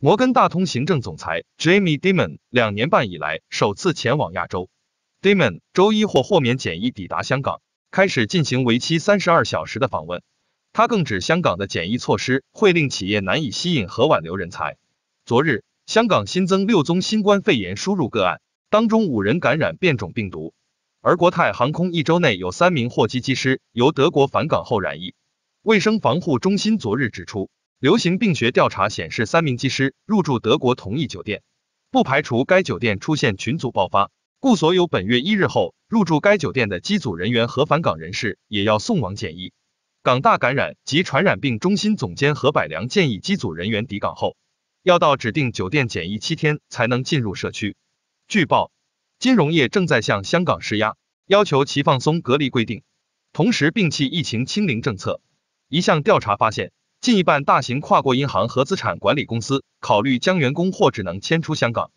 摩根大通行政总裁 Jamie Dimon 两年半以来首次前往亚洲。Dimon 周一或豁免检疫抵达香港，开始进行为期三十二小时的访问。他更指香港的检疫措施会令企业难以吸引和挽留人才。昨日，香港新增六宗新冠肺炎输入个案，当中五人感染变种病毒。而国泰航空一周内有三名货机机师由德国返港后染疫。卫生防护中心昨日指出。流行病学调查显示，三名技师入住德国同一酒店，不排除该酒店出现群组爆发，故所有本月一日后入住该酒店的机组人员和返港人士也要送往检疫。港大感染及传染病中心总监何柏良建议，机组人员抵港后要到指定酒店检疫七天，才能进入社区。据报，金融业正在向香港施压，要求其放松隔离规定，同时摒弃疫情清零政策。一项调查发现。近一半大型跨国银行和资产管理公司考虑将员工或只能迁出香港。